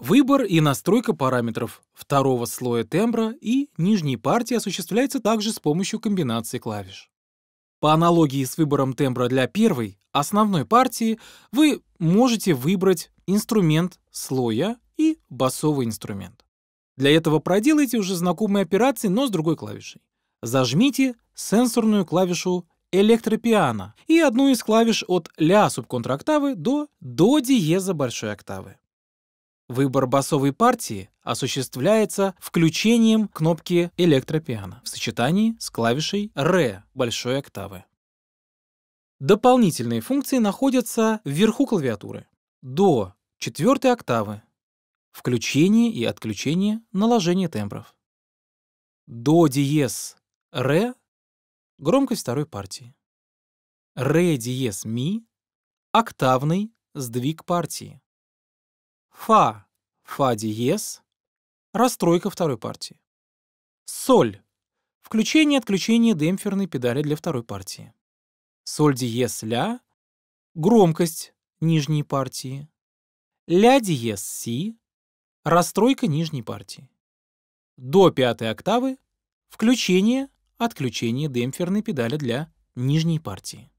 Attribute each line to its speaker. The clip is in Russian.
Speaker 1: Выбор и настройка параметров второго слоя тембра и нижней партии осуществляется также с помощью комбинации клавиш. По аналогии с выбором тембра для первой, основной партии, вы можете выбрать инструмент слоя и басовый инструмент. Для этого проделайте уже знакомые операции, но с другой клавишей. Зажмите сенсорную клавишу электропиано и одну из клавиш от ля субконтрактавы до до диеза большой октавы. Выбор басовой партии осуществляется включением кнопки электропиано в сочетании с клавишей «Ре» большой октавы. Дополнительные функции находятся вверху клавиатуры, до четвертой октавы, включение и отключение наложения тембров, до диез «Ре» — громкость второй партии, «Ре» диез «Ми» — октавный сдвиг партии фа, фа диез, расстройка второй партии. Соль. Включение-отключение демпферной педали для второй партии. Соль диез ля. Громкость нижней партии. Ля диез си. Расстройка нижней партии. До пятой октавы включение-отключение демпферной педали для нижней партии.